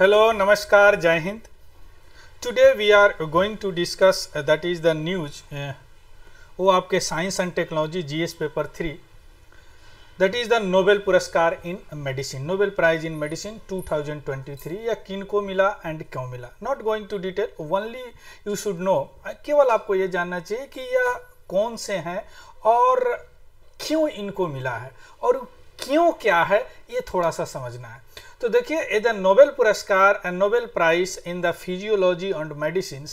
hello नमस्कार जय Hind Today we are going to discuss uh, is the news वो आपके science and technology GS paper three that is the Nobel पुरस्कार in medicine Nobel prize in medicine 2023 या किन को मिला एंड क्यों मिला not going to detail only you should know केवल आपको ये जानना चाहिए कि यह कौन से हैं और क्यों इनको मिला है और क्यों क्या है ये थोड़ा सा समझना है तो देखिए एज अ नोबेल पुरस्कार and Nobel prize in the physiology and medicine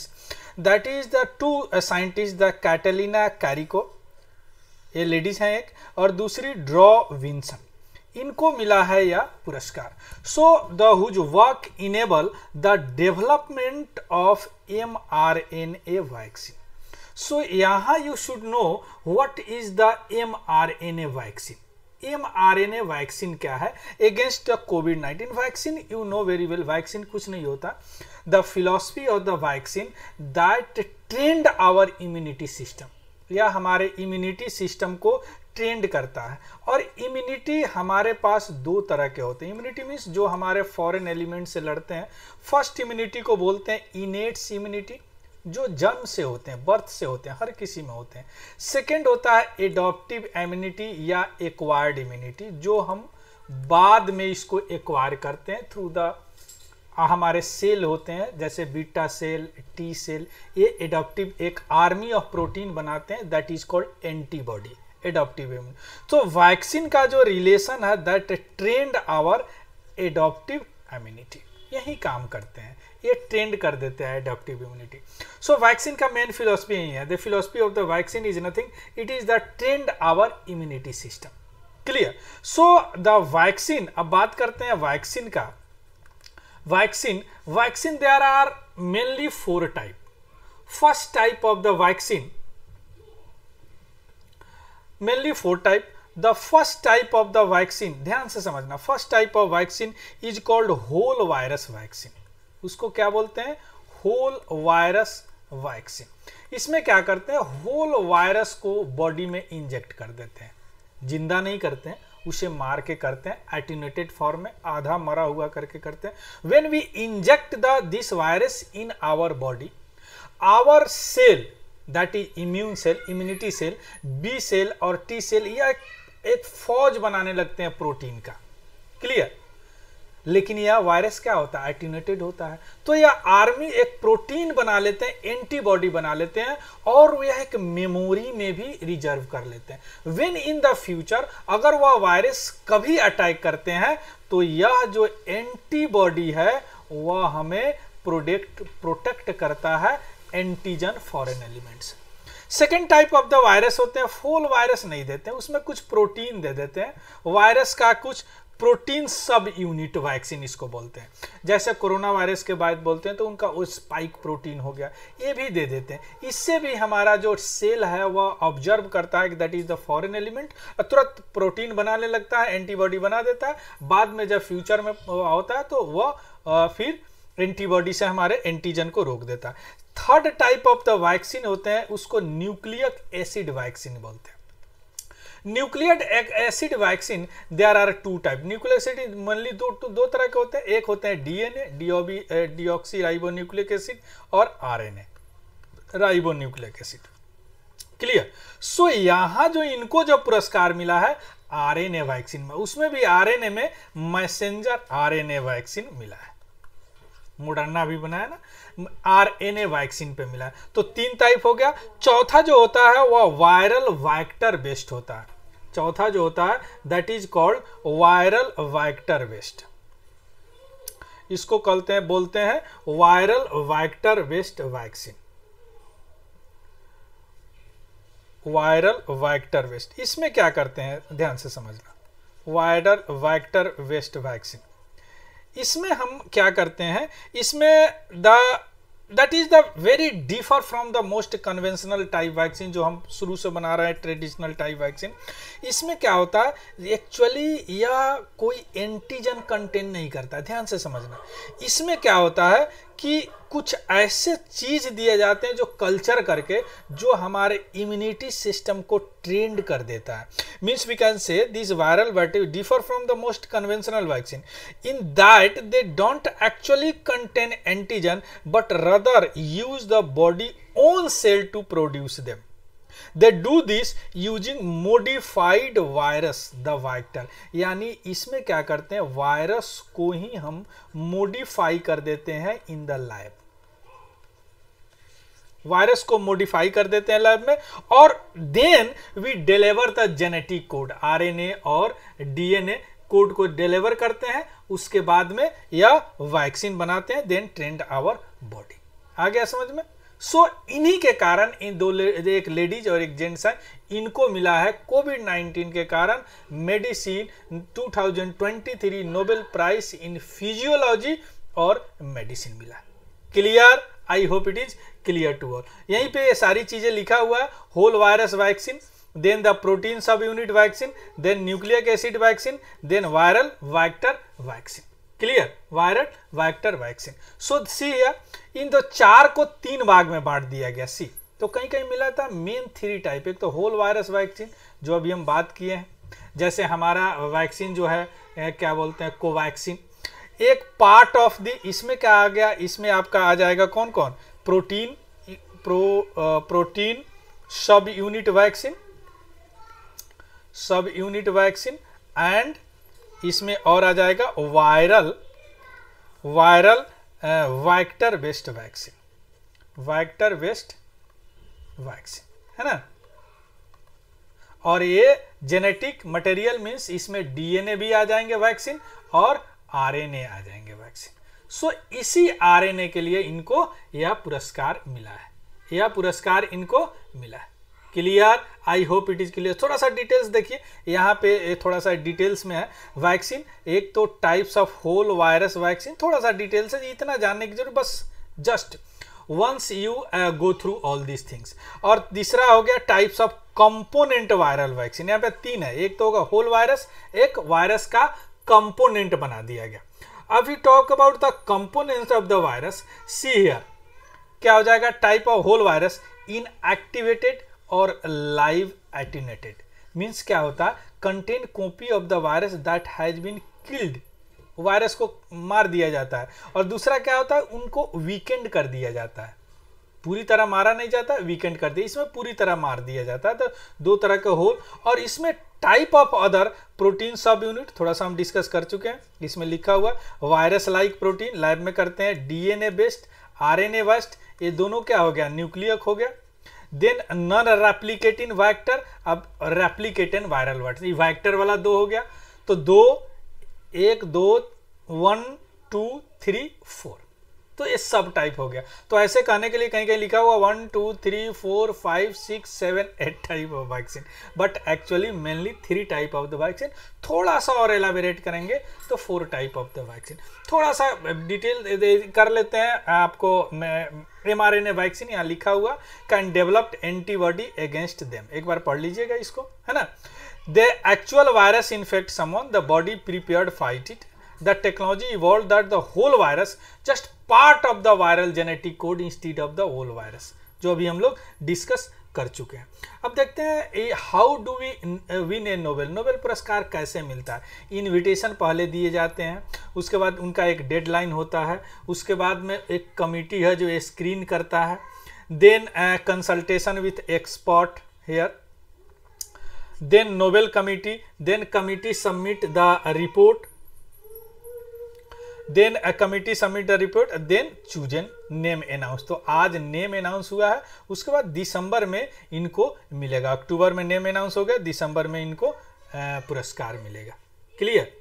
that is the two scientist the Katalin Kariko ये लेडीज हैं एक और दूसरी ड्रॉ विंसन इनको मिला है यह पुरस्कार so the whose work enable the development of M R N A vaccine so यहाँ you should know what is the M R N A vaccine M R N A vaccine क्या है against the covid nineteen vaccine you know very well vaccine कुछ नहीं होता the philosophy of the vaccine that trained our immunity system या हमारे immunity system को trend करता है और इम्यूनिटी हमारे पास दो तरह के होते हैं इम्यूनिटी मीन्स जो हमारे फॉरेन एलिमेंट से लड़ते हैं फर्स्ट इम्यूनिटी को बोलते हैं इनेट्स इम्यूनिटी जो जन्म से होते हैं बर्थ से होते हैं हर किसी में होते हैं सेकेंड होता है एडॉप्टिव इम्यूनिटी या एक्वायर्ड इम्यूनिटी जो हम बाद में इसको एक्वायर करते हैं थ्रू द हमारे सेल होते हैं जैसे बीटा सेल टी सेल ये एडॉप्टिव एक आर्मी ऑफ प्रोटीन बनाते हैं that is called antibody adaptive immune तो वैक्सीन का जो रिलेशन है that trained our adaptive immunity यही काम करते हैं ये ट्रेंड कर देते हैं एडप्टिव इम्यूनिटी सो वैक्सीन का मेन फिलोसफी यही है the philosophy of the vaccine is nothing it is the trained our immunity system clear so the vaccine अब बात करते हैं वैक्सीन का vaccine vaccine there are mainly four type first type of the vaccine mainly four type the first type of the vaccine ध्यान से समझना first type of vaccine is called whole virus vaccine उसको क्या बोलते हैं whole virus vaccine इसमें क्या करते हैं होल वायरस को बॉडी में इंजेक्ट कर देते हैं जिंदा नहीं करते हैं उसे मार के करते हैं एटिनेटेड फॉर्म में आधा मरा हुआ करके करते हैं when we inject the this virus in our body our cell that is immune cell immunity cell B cell और टी सेल या एक फौज बनाने लगते हैं प्रोटीन का क्लियर लेकिन यह वायरस क्या होता है एटिनेटेड होता है तो यह आर्मी एक प्रोटीन बना लेते हैं एंटीबॉडी बना लेते हैं और यह एक मेमोरी में भी रिजर्व कर लेते हैं विन इन द फ्यूचर अगर वह वायरस कभी अटैक करते हैं तो यह जो एंटीबॉडी है वह हमें प्रोडक्ट प्रोटेक्ट करता है antigen foreign elements second type of the virus होते हैं फोल वायरस नहीं देते हैं उसमें कुछ प्रोटीन दे देते हैं वायरस का कुछ प्रोटीन सब यूनिट वैक्सीन इसको बोलते हैं जैसे कोरोना वायरस के बाद बोलते हैं तो उनका वो स्पाइक प्रोटीन हो गया ये भी दे देते हैं इससे भी हमारा जो सेल है वह ऑब्जर्व करता है कि that is the foreign element तुरंत प्रोटीन बनाने लगता है एंटीबॉडी बना देता है बाद में जब फ्यूचर में होता है तो वह फिर एंटीबॉडी से हमारे एंटीजन को रोक देता है third type of the vaccine होते हैं उसको न्यूक्लियक एसिड वैक्सीन बोलते हैं nuclear acid vaccine there are two type nuclear acid mainly दो तो दो तरह के होते हैं एक होते हैं DNA DOB ribo nucleic acid और RNA ribo nucleic acid clear so यहां जो इनको जो पुरस्कार मिला है आरएनए वैक्सीन में उसमें भी आरएनए में मैसेंजर आरएनए वैक्सीन मिला है मोडर्ना भी बनाया ना आरएनए वैक्सीन पे मिला है तो तीन टाइप हो गया चौथा जो होता है वह वायरल वैक्टर बेस्ड होता है चौथा जो होता है that is called viral vector based इसको कहते हैं बोलते हैं viral vector based vaccine viral vector based इसमें क्या करते हैं ध्यान से समझना वायरल वैक्टर वेस्ट वैक्सीन इसमें हम क्या करते हैं इसमें the that is the very differ from the most conventional type vaccine जो हम शुरू से बना रहे हैं ट्रेडिशनल टाइप वैक्सीन इसमें क्या होता है एक्चुअली यह कोई एंटीजन कंटेन नहीं करता ध्यान से समझना इसमें क्या होता है कि कुछ ऐसे चीज दिए जाते हैं जो कल्चर करके जो हमारे इम्यूनिटी सिस्टम को ट्रेंड कर देता है means we can say this viral bacteria differ from the most conventional vaccine in that they don't actually contain antigen but rather use the body own cell to produce them they do this using modified virus the vital यानी इसमें क्या करते हैं virus को ही हम modify कर देते हैं इन द लैब वायरस को मॉडिफाई कर देते हैं लैब में और then we deliver the genetic code RNA और डीएनए कोड को डिलीवर करते हैं उसके बाद में यह वैक्सीन बनाते हैं देन ट्रेंड आवर बॉडी आ गया समझ में सो इन्हीं के कारण इन दो ले, एक लेडीज और एक जेंट्स हैं इनको मिला है कोविड 19 के कारण medicine 2023 Nobel prize in physiology और मेडिसिन मिला clear I hope it is clear to all यहीं पे ये सारी चीजें लिखा हुआ है whole virus vaccine then the protein subunit vaccine then nuclear acid vaccine then viral vector vaccine clear viral vector vaccine so see इन दो चार को तीन भाग में बांट दिया गया सी तो कहीं कहीं मिला था मेन थ्री टाइप एक तो होल वायरस वैक्सीन जो अभी हम बात किए हैं जैसे हमारा वैक्सीन जो है क्या बोलते हैं कोवैक्सीन एक पार्ट ऑफ द इसमें क्या आ गया इसमें आपका आ जाएगा कौन कौन प्रोटीन प्रो आ, protein subunit vaccine subunit vaccine and इसमें और आ जाएगा viral viral vector based vaccine vector based vaccine है ना और ये जेनेटिक मटेरियल मीन्स इसमें डीएनए भी आ जाएंगे वैक्सीन और आरएनए आ जाएंगे वैक्सीन सो so, इसी आरएनए के लिए इनको यह पुरस्कार मिला है यह पुरस्कार इनको मिला है clear I hope it is clear थोड़ा सा डिटेल्स देखिए यहाँ पे थोड़ा सा डिटेल्स में है वैक्सीन एक तो types of whole virus vaccine थोड़ा सा डिटेल्स है इतना जानने की जरूरत बस just once you go through all these things और तीसरा हो गया types of component viral vaccine यहाँ पे तीन है एक तो होगा होल वायरस एक वायरस का कंपोनेंट बना दिया गया अब you talk about the component of the virus see here क्या हो जाएगा type of whole virus in activated और लाइव एटिनेटेड मीन्स क्या होता contain copy of the virus that has been killed virus को मार दिया जाता है और दूसरा क्या होता है उनको वीकेंड कर दिया जाता है पूरी तरह मारा नहीं जाता वीकेंड कर दिया इसमें पूरी तरह मार दिया जाता है तो दो तरह के होल और इसमें type of other protein subunit थोड़ा सा हम डिस्कस कर चुके हैं इसमें लिखा हुआ वायरस लाइक प्रोटीन लाइव में करते हैं डीएनए बेस्ड आरएनए बेस्ड ये दोनों क्या हो गया न्यूक्लियक हो गया देन नॉन रेप्लीकेटिन वैक्टर अब रेप्लीकेटिन वायरल वर्ड वैक्टर वाला दो हो गया तो दो एक दो वन टू थ्री फोर तो ये सब टाइप हो गया तो ऐसे कहने के लिए कहीं कहीं लिखा हुआ one two three four five six seven eight type of vaccine but actually mainly three type of the vaccine थोड़ा सा और एलाबरेट करेंगे तो four type of the vaccine थोड़ा सा डिटेल कर लेते हैं आपको M R N A vaccine यहाँ लिखा हुआ can developed antibody against them एक बार पढ़ लीजिएगा इसको है ना the actual virus infect summon the body prepared fight it the technology evolve that the whole virus just part of the viral genetic code instead of the whole virus जो अभी हम लोग डिस्कस कर चुके हैं अब देखते हैं how do we win a Nobel Nobel uh, पुरस्कार कैसे मिलता है इनविटेशन पहले दिए जाते हैं उसके बाद उनका एक डेडलाइन होता है उसके बाद में एक कमिटी है जो स्क्रीन करता है then consultation with expert here then Nobel committee then committee submit the report then committee submit the report then choose an name announce तो आज नेम अनाउंस हुआ है उसके बाद दिसंबर में इनको मिलेगा अक्टूबर में नेम अनाउंस हो गया दिसंबर में इनको पुरस्कार मिलेगा क्लियर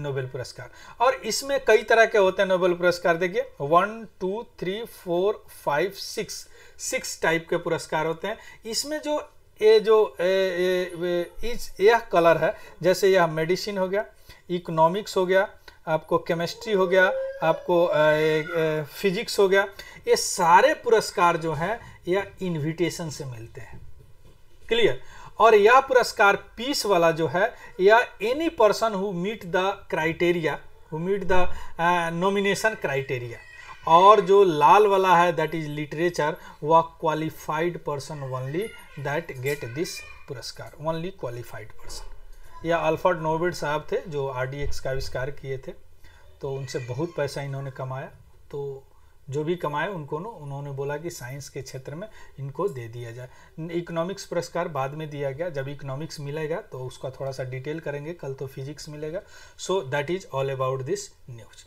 नोबेल पुरस्कार और इसमें कई तरह के होते हैं नोबेल पुरस्कार देखिए one two three four five six six type के पुरस्कार होते हैं इसमें जो ये जो इस यह कलर है जैसे यह मेडिसिन हो गया इकोनॉमिक्स हो गया आपको केमिस्ट्री हो गया आपको फिजिक्स हो गया ये सारे पुरस्कार जो हैं यह इनविटेशन से मिलते हैं क्लियर और यह पुरस्कार पीस वाला जो है या any person who meet the criteria who meet the nomination criteria और जो लाल वाला है दैट इज लिटरेचर वह qualified person only that get this पुरस्कार ओनली क्वालिफाइड पर्सन या अल्फर्ड नोबिड साहब थे जो आर डी एक्स का आविष्कार किए थे तो उनसे बहुत पैसा इन्होंने कमाया तो जो भी कमाए उनको न उन्होंने बोला कि साइंस के क्षेत्र में इनको दे दिया जाए इकोनॉमिक्स पुरस्कार बाद में दिया गया जब इकोनॉमिक्स मिलेगा तो उसका थोड़ा सा डिटेल करेंगे कल तो फिजिक्स मिलेगा so that is all about this news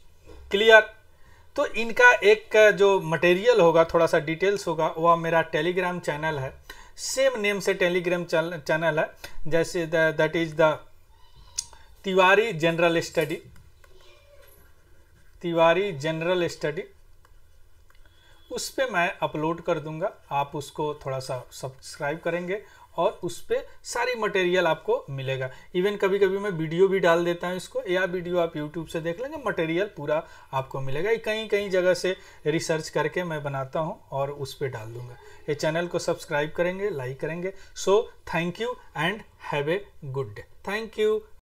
clear तो इनका एक जो मटेरियल होगा थोड़ा सा डिटेल्स होगा वह मेरा टेलीग्राम चैनल है सेम नेम से टेलीग्राम चैनल है जैसे that is the Tiwari general study Tiwari general study उस पर मैं अपलोड कर दूंगा आप उसको थोड़ा सा सब्सक्राइब करेंगे और उस पर सारी मटेरियल आपको मिलेगा इवन कभी कभी मैं वीडियो भी डाल देता हूँ इसको या वीडियो आप यूट्यूब से देख लेंगे मटेरियल पूरा आपको मिलेगा ये कहीं कहीं जगह से रिसर्च करके मैं बनाता हूँ और उस पर डाल दूंगा ये चैनल को सब्सक्राइब करेंगे लाइक करेंगे so thank you and have a good day thank you